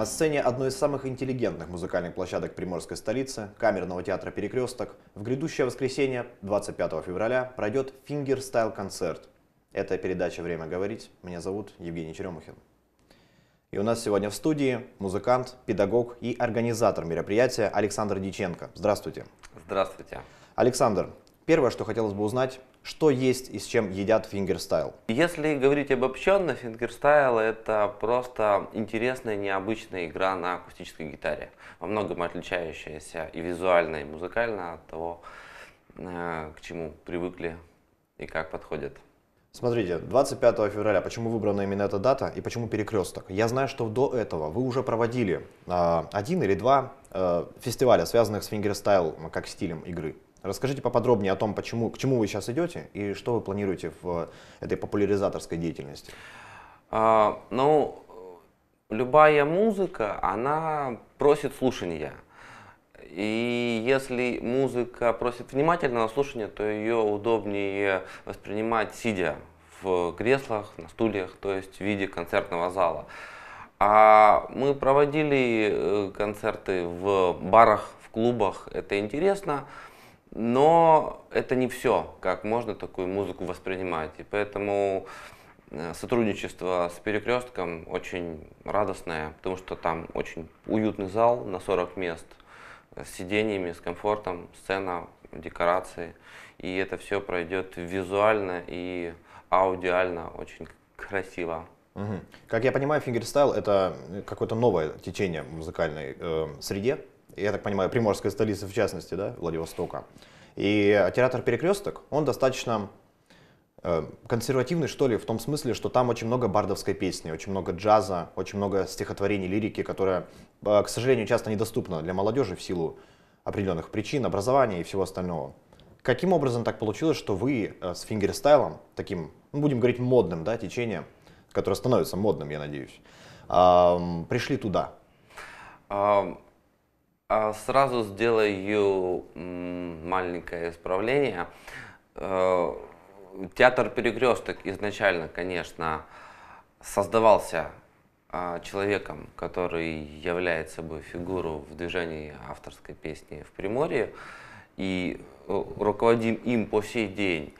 На сцене одной из самых интеллигентных музыкальных площадок приморской столицы, камерного театра «Перекресток», в грядущее воскресенье, 25 февраля, пройдет фингер концерт Это передача «Время говорить». Меня зовут Евгений Черемухин. И у нас сегодня в студии музыкант, педагог и организатор мероприятия Александр Диченко. Здравствуйте. Здравствуйте. Александр, первое, что хотелось бы узнать, что есть и с чем едят фингерстайл? Если говорить обобщенно, фингерстайл это просто интересная, необычная игра на акустической гитаре, во многом отличающаяся и визуально, и музыкально от того, э, к чему привыкли и как подходят. Смотрите, 25 февраля, почему выбрана именно эта дата и почему перекресток? Я знаю, что до этого вы уже проводили э, один или два э, фестиваля, связанных с фингерстайл как стилем игры. Расскажите поподробнее о том, почему, к чему вы сейчас идете и что вы планируете в э, этой популяризаторской деятельности. А, ну, любая музыка, она просит слушания. И если музыка просит внимательного слушания, то ее удобнее воспринимать сидя в креслах, на стульях, то есть в виде концертного зала. А мы проводили э, концерты в барах, в клубах, это интересно. Но это не все, как можно такую музыку воспринимать. И поэтому э, сотрудничество с перекрестком очень радостное, потому что там очень уютный зал на 40 мест э, с сидениями, с комфортом, сцена, декорации. И это все пройдет визуально и аудиально очень красиво. Угу. Как я понимаю, фингерстайл это э, какое-то новое течение в музыкальной э, среде я так понимаю, приморская столица в частности, да, Владивостока. И театр «Перекресток», он достаточно э, консервативный, что ли, в том смысле, что там очень много бардовской песни, очень много джаза, очень много стихотворений, лирики, которая, э, к сожалению, часто недоступна для молодежи в силу определенных причин, образования и всего остального. Каким образом так получилось, что вы э, с фингерстайлом, таким, ну, будем говорить, модным да, течением, которое становится модным, я надеюсь, пришли туда? А сразу сделаю маленькое исправление. Э, театр «Перекресток» изначально, конечно, создавался а, человеком, который является собой фигуру в движении авторской песни в Приморье и э, руководим им по сей день.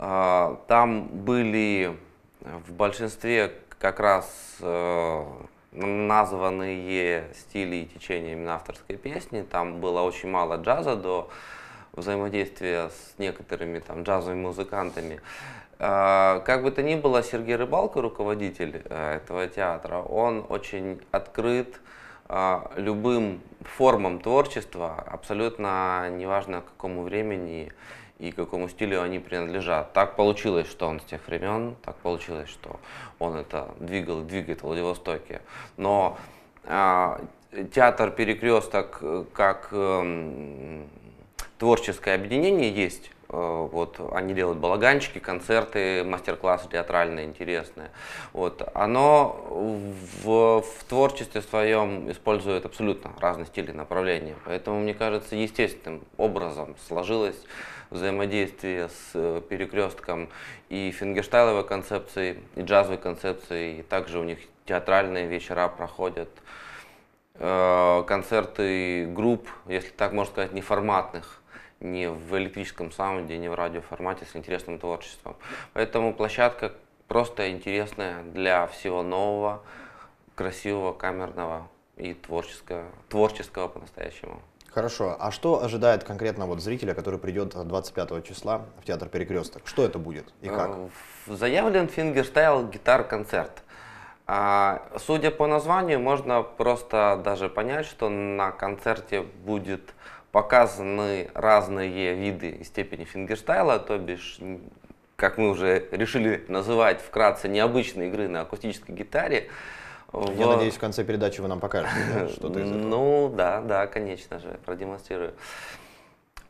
А, там были в большинстве как раз э, названные стили и течения именно авторской песни. Там было очень мало джаза до взаимодействия с некоторыми там джазовыми музыкантами. А, как бы то ни было, Сергей Рыбалко, руководитель э, этого театра, он очень открыт а, любым формам творчества, абсолютно неважно к какому времени и какому стилю они принадлежат. Так получилось, что он с тех времен, так получилось, что он это двигал и двигает в Владивостоке. Но э, театр перекресток как э, творческое объединение есть, э, вот они делают балаганчики, концерты, мастер-классы театральные, интересные. Вот. Оно в, в творчестве своем использует абсолютно разные стили направления. Поэтому, мне кажется, естественным образом сложилось взаимодействие с э, перекрестком и фингерстайловой концепцией, и джазовой концепцией. И также у них театральные вечера проходят, э, концерты групп, если так можно сказать, неформатных не в электрическом саунде, не в радиоформате с интересным творчеством. Поэтому площадка просто интересная для всего нового, красивого, камерного и творческого, творческого по-настоящему. Хорошо. А что ожидает конкретно вот зрителя, который придет 25 числа в театр Перекресток? Что это будет и э, как? Заявлен фингерстайл гитар-концерт. А, судя по названию, можно просто даже понять, что на концерте будет показаны разные виды и степени фингерстайла, то бишь, как мы уже решили называть вкратце, необычные игры на акустической гитаре. В... Я надеюсь, в конце передачи вы нам покажете что-то из этого. Ну да, да, конечно же, продемонстрирую.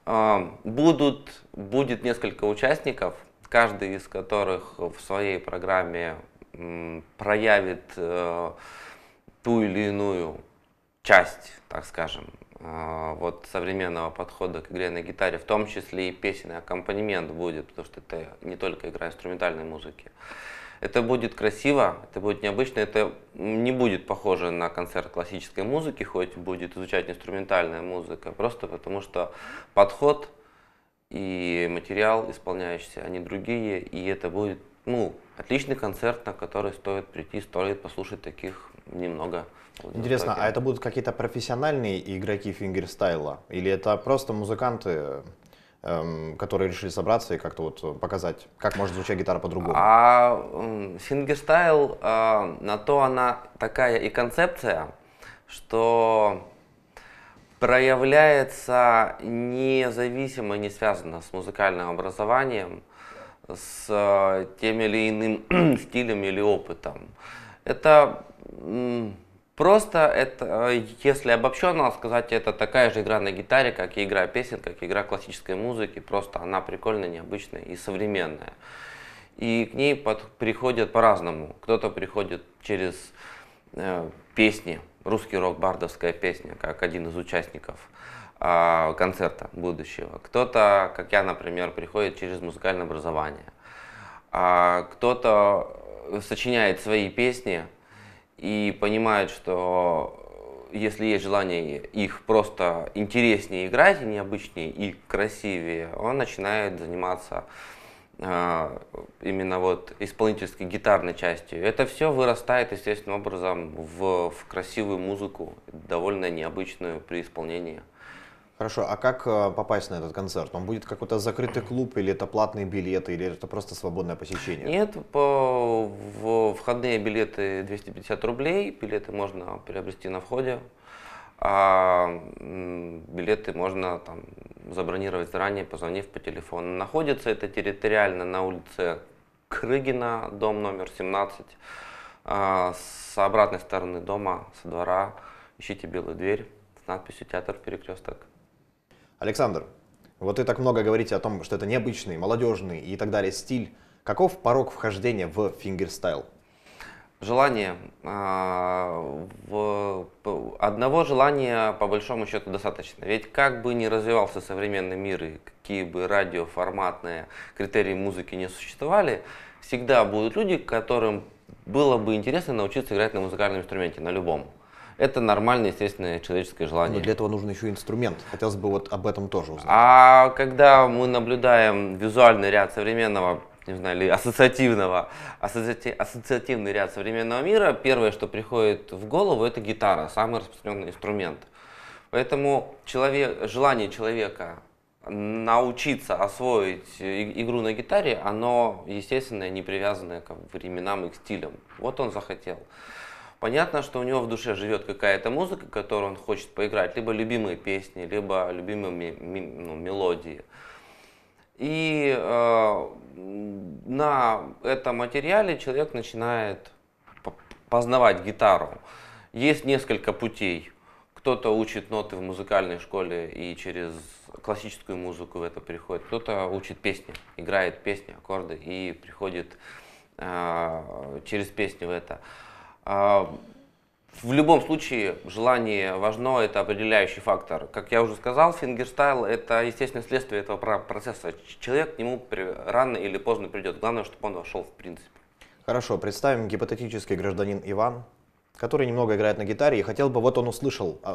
А, будут, будет несколько участников, каждый из которых в своей программе проявит э, ту или иную часть, так скажем, э, вот современного подхода к игре на гитаре, в том числе и песенный аккомпанемент будет, потому что это не только игра инструментальной музыки. Это будет красиво, это будет необычно, это не будет похоже на концерт классической музыки, хоть будет изучать инструментальная музыка, просто потому что подход и материал исполняющийся, они другие, и это будет ну, отличный концерт, на который стоит прийти, стоит послушать таких немного. Интересно, а это будут какие-то профессиональные игроки фингерстайла? Или это просто музыканты, Эм, которые решили собраться и как-то вот э, показать, как может звучать гитара по-другому? А фингерстайл, э, на то она такая и концепция, что проявляется независимо, и не связано с музыкальным образованием, с э, тем или иным стилем или опытом. Это Просто это, э, если обобщенно сказать, это такая же игра на гитаре, как и игра песен, как и игра классической музыки, просто она прикольная, необычная и современная. И к ней под, приходят по-разному. Кто-то приходит через э, песни, русский рок, бардовская песня, как один из участников э, концерта будущего. Кто-то, как я, например, приходит через музыкальное образование. А кто-то э, сочиняет свои песни, и понимают, что э, если есть желание их просто интереснее играть, а необычнее и красивее, он начинает заниматься э, именно вот исполнительской гитарной частью. Это все вырастает естественным образом в, в красивую музыку, довольно необычную при исполнении. Хорошо, а как э, попасть на этот концерт? Он будет какой-то закрытый клуб, или это платные билеты, или это просто свободное посещение? Нет, по, в, входные билеты 250 рублей, билеты можно приобрести на входе, а билеты можно там, забронировать заранее, позвонив по телефону. Находится это территориально на улице Крыгина, дом номер 17, а, с обратной стороны дома, со двора, ищите белую дверь с надписью «Театр Перекресток». Александр, вот вы так много говорите о том, что это необычный, молодежный и так далее стиль. Каков порог вхождения в фингерстайл? Желание. А, одного желания, по большому счету, достаточно. Ведь как бы ни развивался современный мир и какие бы радиоформатные критерии музыки не существовали, всегда будут люди, которым было бы интересно научиться играть на музыкальном инструменте, на любом. Это нормальное, естественное человеческое желание. Но для этого нужен еще инструмент. Хотелось бы вот об этом тоже узнать. А когда мы наблюдаем визуальный ряд современного не знаю, или ассоциативного, ассоциати, ассоциативный ряд современного мира, первое, что приходит в голову, это гитара, самый распространенный инструмент. Поэтому человек, желание человека научиться освоить игру на гитаре, оно естественное, не привязанное к временам и к стилям. Вот он захотел. Понятно, что у него в душе живет какая-то музыка, которую он хочет поиграть, либо любимые песни, либо любимые ну, мелодии. И э, на этом материале человек начинает познавать гитару. Есть несколько путей. Кто-то учит ноты в музыкальной школе и через классическую музыку в это приходит. Кто-то учит песни, играет песни, аккорды и приходит э, через песню в это. Э, а, в любом случае, желание важно, это определяющий фактор. Как я уже сказал, фингерстайл – это естественное следствие этого процесса. Человек к нему рано или поздно придет. Главное, чтобы он вошел в принципе. Хорошо, представим гипотетический гражданин Иван, который немного играет на гитаре, и хотел бы, вот он услышал э,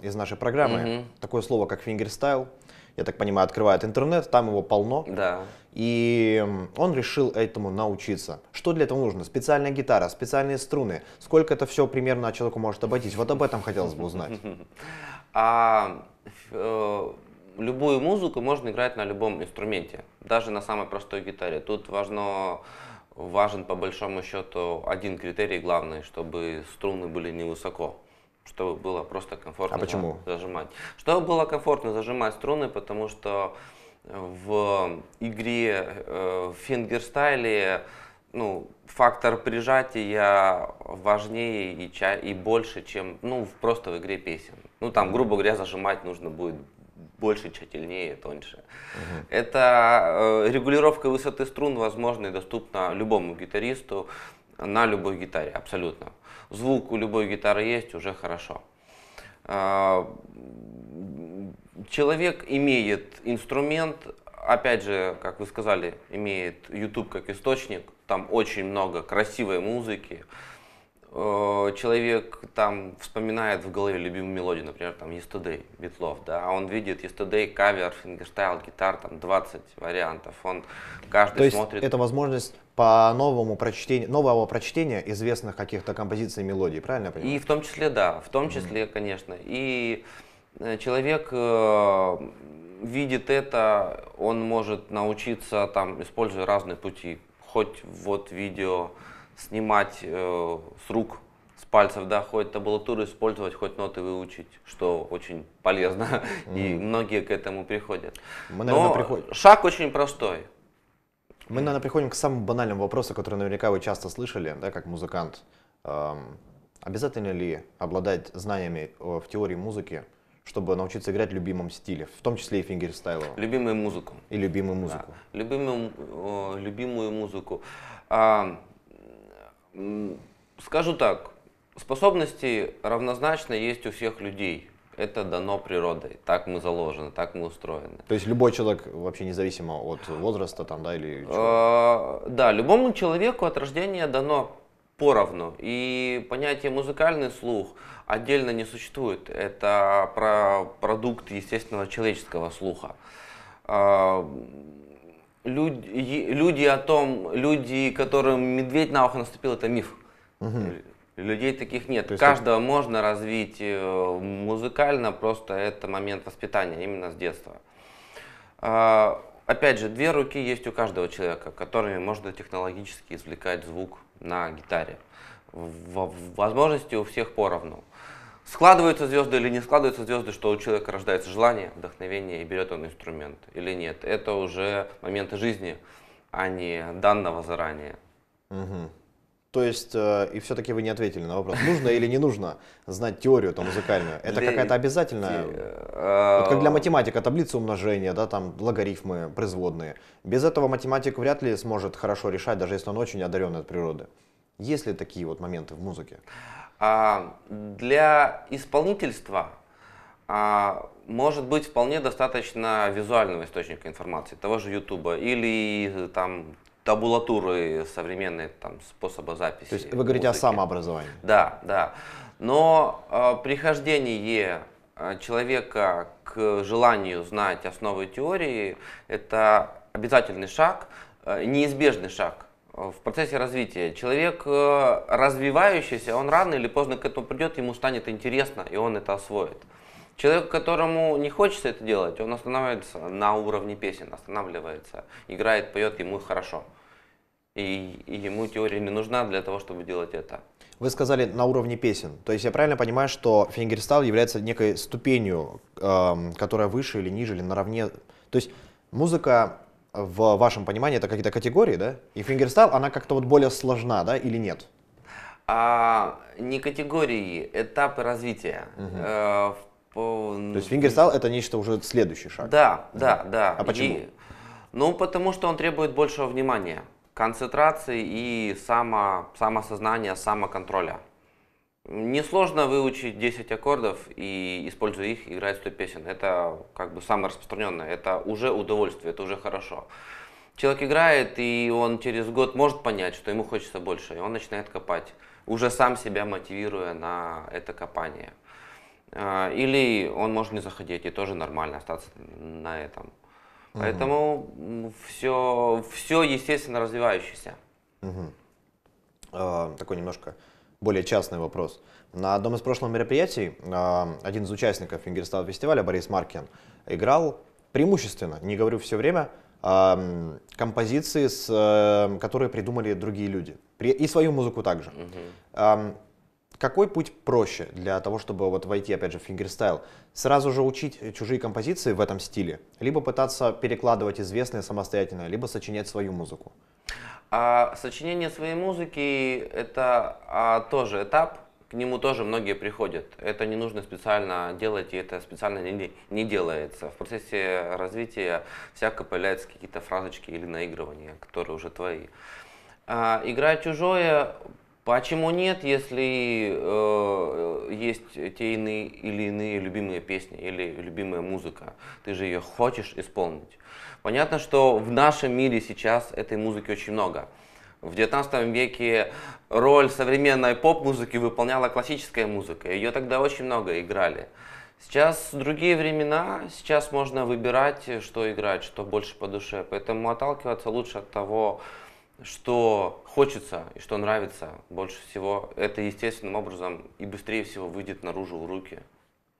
из нашей программы mm такое слово, как фингерстайл я так понимаю, открывает интернет, там его полно. Да. И он решил этому научиться. Что для этого нужно? Специальная гитара, специальные струны. Сколько это все примерно человеку может обойтись? Вот об этом хотелось бы узнать. А э, любую музыку можно играть на любом инструменте, даже на самой простой гитаре. Тут важно важен по большому счету один критерий главный, чтобы струны были невысоко чтобы было просто комфортно а почему? зажимать. Чтобы было комфортно зажимать струны, потому что в игре э, в фингерстайле ну, фактор прижатия важнее и, ча и больше, чем ну, просто в игре песен. Ну, там, грубо говоря, зажимать нужно будет больше, тщательнее, тоньше. Угу. Это э, регулировка высоты струн возможна и доступна любому гитаристу на любой гитаре, абсолютно звук у любой гитары есть, уже хорошо. А, человек имеет инструмент, опять же, как вы сказали, имеет YouTube как источник, там очень много красивой музыки. Э, человек там вспоминает в голове любимую мелодию, например, там Yesterday, Битлов, да, а он видит Yesterday, кавер, фингерстайл, гитар, там 20 вариантов, он каждый То есть это возможность по новому прочтению, нового прочтения известных каких-то композиций и мелодий, правильно я понимаю? И в том числе, да, в том числе, mm-hmm. конечно. И э, человек э, видит это, он может научиться, там, используя разные пути, хоть вот видео снимать э, с рук, с пальцев, да, хоть табулатуру использовать, хоть ноты выучить, что очень полезно, mm-hmm. и многие к этому приходят. Мы, наверное, Но приход... шаг очень простой – мы, наверное, приходим к самому банальному вопросу, который наверняка вы часто слышали, да, как музыкант. Эм, обязательно ли обладать знаниями э, в теории музыки, чтобы научиться играть в любимом стиле, в том числе и фингерстайловом? Любимую музыку. И любимую музыку. Да. Любимую, э, любимую музыку. А, скажу так, способности равнозначно есть у всех людей это дано природой, так мы заложены, так мы устроены. То есть любой человек вообще независимо от возраста там, да, или чего? А, да, любому человеку от рождения дано поровну. И понятие музыкальный слух отдельно не существует. Это про продукт естественного человеческого слуха. А, люди, люди о том, люди, которым медведь на ухо наступил, это миф. Угу. Людей таких нет. То есть Каждого это... можно развить э, музыкально, просто это момент воспитания именно с детства. А, опять же, две руки есть у каждого человека, которыми можно технологически извлекать звук на гитаре. Возможности у всех поровну. Складываются звезды или не складываются звезды, что у человека рождается желание, вдохновение и берет он инструмент или нет. Это уже моменты жизни, а не данного заранее. Угу. То есть, э, и все-таки вы не ответили на вопрос, нужно или не нужно знать теорию там, музыкальную? Это какая-то обязательная, вот как для а, математика, таблица умножения, да, там логарифмы, производные. Без этого математик вряд ли сможет хорошо решать, даже если он очень одаренный от природы. Есть ли такие вот моменты в музыке? А, для исполнительства а, может быть вполне достаточно визуального источника информации, того же Ютуба или э, там табулатуры современные там, способа записи. То есть вы говорите музыки. о самообразовании? Да, да. Но э, прихождение э, человека к желанию знать основы теории – это обязательный шаг, э, неизбежный шаг в процессе развития. Человек э, развивающийся, он рано или поздно к этому придет, ему станет интересно, и он это освоит. Человек, которому не хочется это делать, он останавливается на уровне песен, останавливается, играет, поет, ему хорошо и, ему теория не нужна для того, чтобы делать это. Вы сказали на уровне песен. То есть я правильно понимаю, что фингерстайл является некой ступенью, эм, которая выше или ниже, или наравне. То есть музыка в вашем понимании это какие-то категории, да? И фингерстайл, она как-то вот более сложна, да, или нет? А, не категории, этапы развития. Угу. Э, в, То есть фингерстайл это нечто уже следующий шаг. Да, да, да. да. А почему? И, ну, потому что он требует большего внимания концентрации и само, самосознания, самоконтроля. Несложно выучить 10 аккордов и, используя их, играть 100 песен. Это как бы самое распространенное, это уже удовольствие, это уже хорошо. Человек играет, и он через год может понять, что ему хочется больше, и он начинает копать, уже сам себя мотивируя на это копание. А, или он может не заходить и тоже нормально остаться на этом. Угу. Поэтому все, все естественно развивающееся. Угу. Э, такой немножко более частный вопрос. На одном из прошлых мероприятий э, один из участников Фингерстал фестиваля, Борис Маркин, играл преимущественно, не говорю все время, э, композиции, с, э, которые придумали другие люди. При, и свою музыку также. Угу. Какой путь проще для того, чтобы вот войти, опять же, в фингерстайл? Сразу же учить чужие композиции в этом стиле, либо пытаться перекладывать известные самостоятельно, либо сочинять свою музыку? А сочинение своей музыки – это а, тоже этап, к нему тоже многие приходят. Это не нужно специально делать, и это специально не, не делается. В процессе развития всяко появляются какие-то фразочки или наигрывания, которые уже твои. А, играть чужое Почему нет, если э, есть те иные, или иные любимые песни или любимая музыка? Ты же ее хочешь исполнить. Понятно, что в нашем мире сейчас этой музыки очень много. В 19 веке роль современной поп-музыки выполняла классическая музыка. Ее тогда очень много играли. Сейчас другие времена, сейчас можно выбирать, что играть, что больше по душе. Поэтому отталкиваться лучше от того, что хочется и что нравится больше всего, это естественным образом и быстрее всего выйдет наружу в руки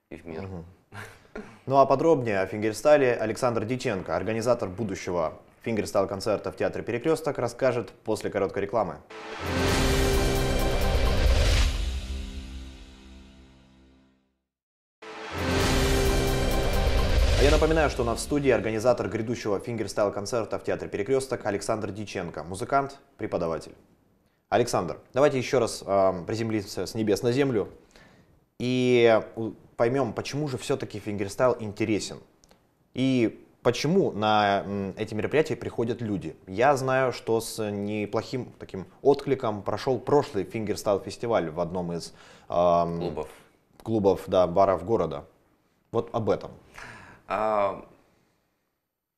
и в мир. Угу. Ну а подробнее о фингерстайле Александр Диченко, организатор будущего Фингерстал концерта в Театре Перекресток, расскажет после короткой рекламы. Я напоминаю, что у нас в студии организатор грядущего фингерстайл-концерта в Театре Перекресток Александр Диченко, музыкант, преподаватель. Александр, давайте еще раз э, а, приземлиться с небес на землю и поймем, почему же все-таки фингерстайл интересен. И почему на эти мероприятия приходят люди. Я знаю, что с неплохим таким откликом прошел прошлый фингерстайл-фестиваль в одном из э, клубов. клубов, да, баров города. Вот об этом. А,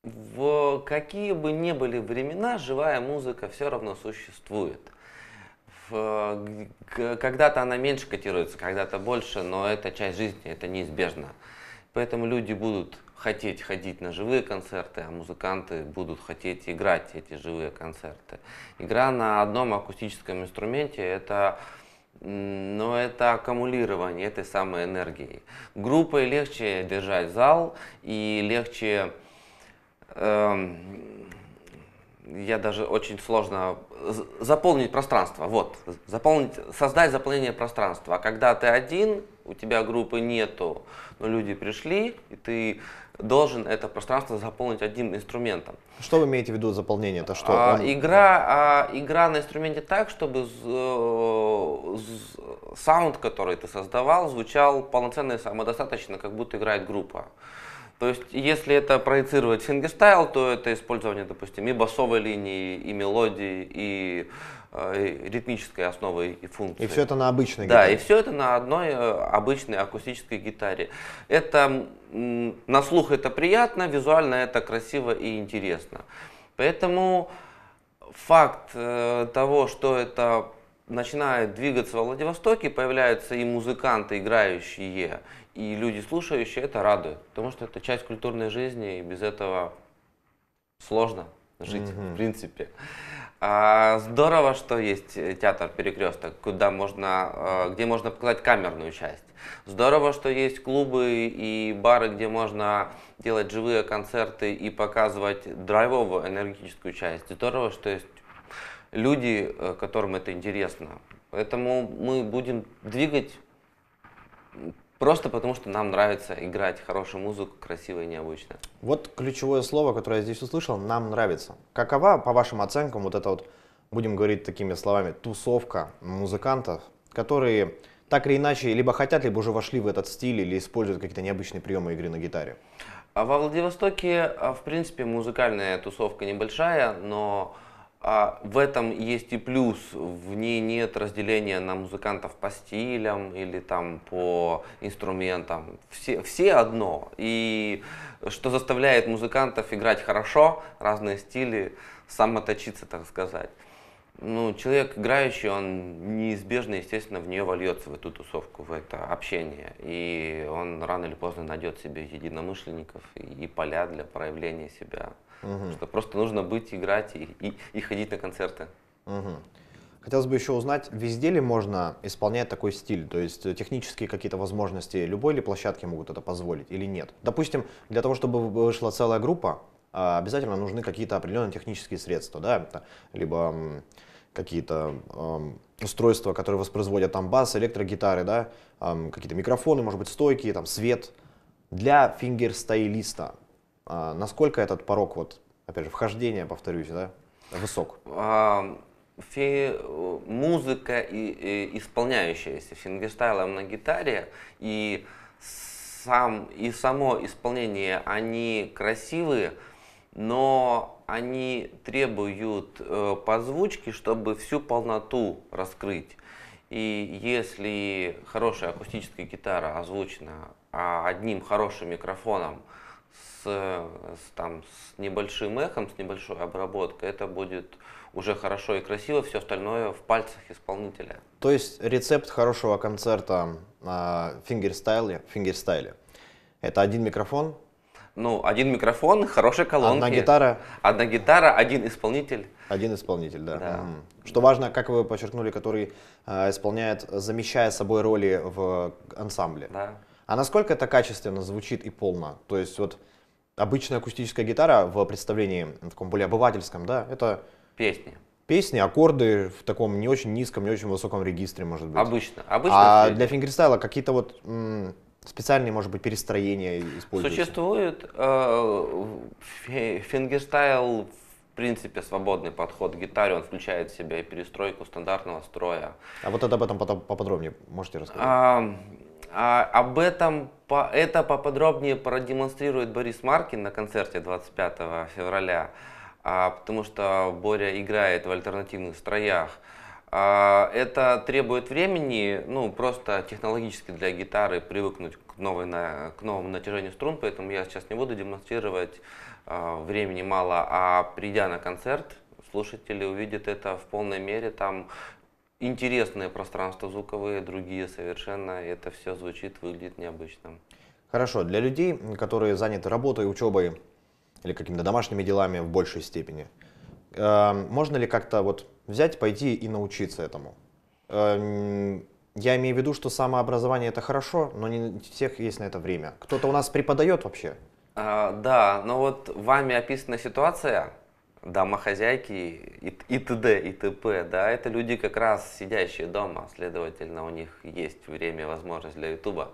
в какие бы ни были времена, живая музыка все равно существует. Когда-то она меньше котируется, когда-то больше, но это часть жизни, это неизбежно. Поэтому люди будут хотеть ходить на живые концерты, а музыканты будут хотеть играть эти живые концерты. Игра на одном акустическом инструменте – это но это аккумулирование этой самой энергии. Группой легче держать зал и легче, э, я даже очень сложно, заполнить пространство, вот, заполнить, создать заполнение пространства. А когда ты один, у тебя группы нету, но люди пришли, и ты должен это пространство заполнить одним инструментом. Что вы имеете в виду заполнение? Это что? А, он... игра, а, игра на инструменте так, чтобы э, саунд, который ты создавал, звучал полноценно и самодостаточно, как будто играет группа. То есть, если это проецировать фингерстайл, то это использование, допустим, и басовой линии, и мелодии, и Э, ритмической основой и функцией. И все это на обычной да, гитаре. Да, и все это на одной э, обычной акустической гитаре. Это на слух это приятно, визуально это красиво и интересно. Поэтому факт э, того, что это начинает двигаться во Владивостоке, появляются и музыканты, играющие, и люди слушающие, это радует, потому что это часть культурной жизни, и без этого сложно жить, mm-hmm. в принципе. А, здорово, что есть э, театр перекресток, куда можно, э, где можно показать камерную часть. Здорово, что есть клубы и бары, где можно делать живые концерты и показывать драйвовую энергетическую часть. Здорово, что есть люди, э, которым это интересно. Поэтому мы будем двигать Просто потому, что нам нравится играть хорошую музыку, красиво и необычно. Вот ключевое слово, которое я здесь услышал, нам нравится. Какова, по вашим оценкам, вот эта вот, будем говорить такими словами, тусовка музыкантов, которые так или иначе либо хотят, либо уже вошли в этот стиль или используют какие-то необычные приемы игры на гитаре? Во Владивостоке, э, в принципе, музыкальная тусовка небольшая, но а в этом есть и плюс, в ней нет разделения на музыкантов по стилям или там по инструментам. Все, все одно. И что заставляет музыкантов играть хорошо, разные стили, самоточиться, так сказать. Ну, человек играющий, он неизбежно, естественно, в нее вольется, в эту тусовку, в это общение. И он рано или поздно найдет себе единомышленников и поля для проявления себя. Угу. Что просто нужно быть, играть и, и, и ходить на концерты. Угу. Хотелось бы еще узнать, везде ли можно исполнять такой стиль? То есть э, технические какие-то возможности любой ли площадки могут это позволить или нет? Допустим, для того, чтобы вышла целая группа, а, обязательно нужны какие-то определенные технические средства, да? Либо какие-то эм, устройства, которые воспроизводят там бас, электрогитары, да? Эм, какие-то микрофоны, может быть, стойки, там свет. Для фингерстайлиста а насколько этот порог, вот, опять же, вхождения, повторюсь, да, высок? А, музыка и, и исполняющаяся фингерстайлом на гитаре и сам и само исполнение они красивые, но они требуют э, позвучки, чтобы всю полноту раскрыть. И если хорошая акустическая гитара озвучена а одним хорошим микрофоном, с, с, там, с небольшим эхом, с небольшой обработкой, это будет уже хорошо и красиво, все остальное в пальцах исполнителя. То есть рецепт хорошего концерта фингерстайле, фингерстайле, это один микрофон? Ну, один микрофон, хорошая колонка. Одна гитара? Одна гитара, один исполнитель. Один исполнитель, да. да. Что важно, как вы подчеркнули, который э, исполняет, замещая собой роли в ансамбле. Да. А насколько это качественно звучит и полно? То есть вот обычная акустическая гитара в представлении в таком более обывательском, да, это... Песни. Песни, аккорды в таком не очень низком, не очень высоком регистре, может быть. Обычно. А Обычно а для фингерстайла какие-то вот специальные, может быть, перестроения используются? Существует э, фингерстайл, в принципе, свободный подход к гитаре. Он включает в себя и перестройку стандартного строя. А вот это об этом потом поподробнее можете рассказать? А, а, об этом по, это поподробнее продемонстрирует Борис Маркин на концерте 25 февраля, а, потому что Боря играет в альтернативных строях. А, это требует времени, ну просто технологически для гитары привыкнуть к, новой, на, к новому натяжению струн, поэтому я сейчас не буду демонстрировать, а, времени мало, а придя на концерт, слушатели увидят это в полной мере, там интересные пространства звуковые, другие совершенно. Это все звучит, выглядит необычно. Хорошо. Для людей, которые заняты работой, учебой или какими-то домашними делами в большей степени, э, можно ли как-то вот взять, пойти и научиться этому? Э, я имею в виду, что самообразование это хорошо, но не всех есть на это время. Кто-то у нас преподает вообще? А, да, но вот вами описана ситуация, домохозяйки и, и т.д. и т.п. Да, это люди как раз сидящие дома, следовательно, у них есть время, и возможность для Ютуба.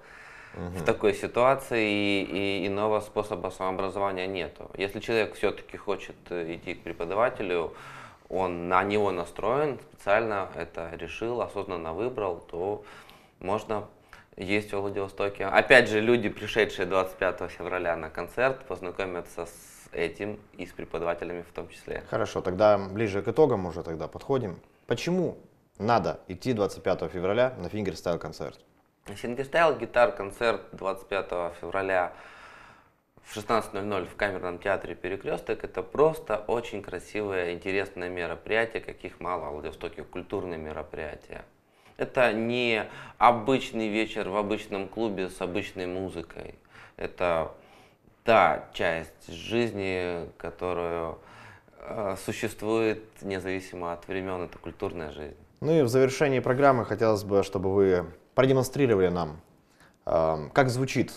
В такой ситуации и, и иного способа самообразования нету. Если человек все-таки хочет э, идти к преподавателю, он на него настроен, специально это решил, осознанно выбрал, то можно есть во Владивостоке. Опять же, люди, пришедшие 25 февраля на концерт, познакомятся с этим и с преподавателями в том числе. Хорошо, тогда ближе к итогам уже тогда подходим. Почему надо идти 25 февраля на фингерстайл концерт? Фингерстайл гитар концерт 25 февраля в 16.00 в Камерном театре «Перекресток» это просто очень красивое, интересное мероприятие, каких мало в Владивостоке, культурные мероприятия. Это не обычный вечер в обычном клубе с обычной музыкой. Это та часть жизни, которую э, существует независимо от времен, это культурная жизнь. Ну и в завершении программы хотелось бы, чтобы вы продемонстрировали нам, эм, как звучит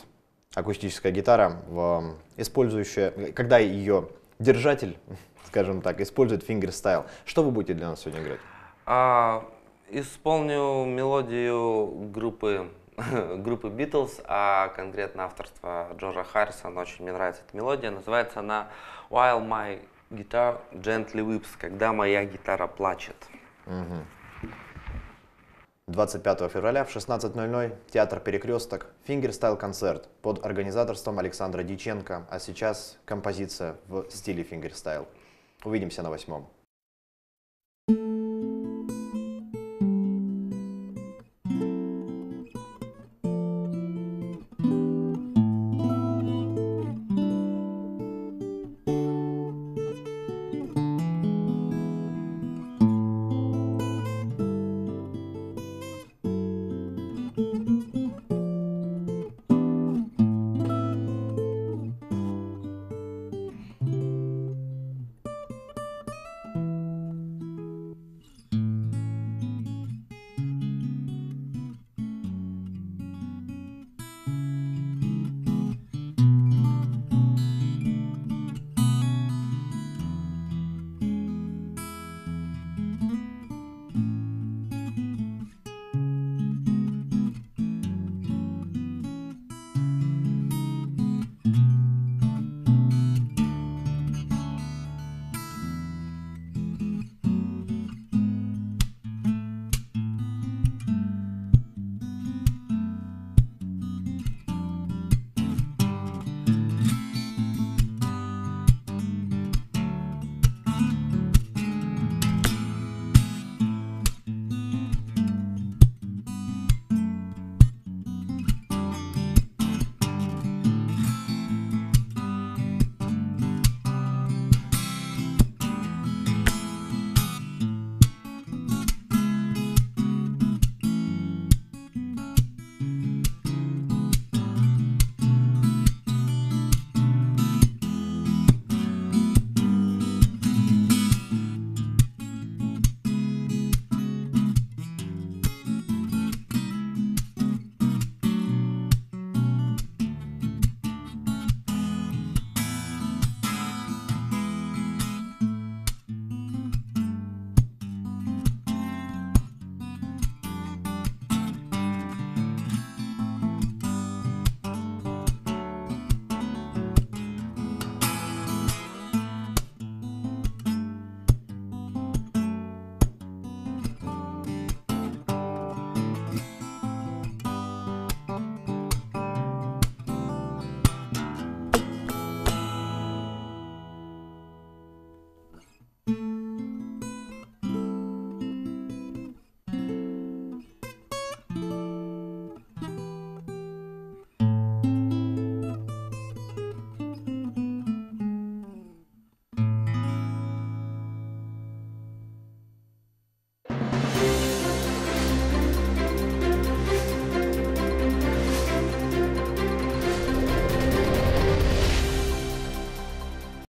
акустическая гитара, э, использующая, когда ее держатель, скажем так, использует фингерстайл. Что вы будете для нас сегодня играть? А, исполню мелодию группы группы Beatles, а конкретно авторство Джорджа Харрисона. Очень мне нравится эта мелодия. Называется она While My Guitar Gently Weeps, когда моя гитара плачет. 25 февраля в 16.00 театр «Перекресток» фингерстайл-концерт под организаторством Александра Диченко, а сейчас композиция в стиле фингерстайл. Увидимся на восьмом. thank you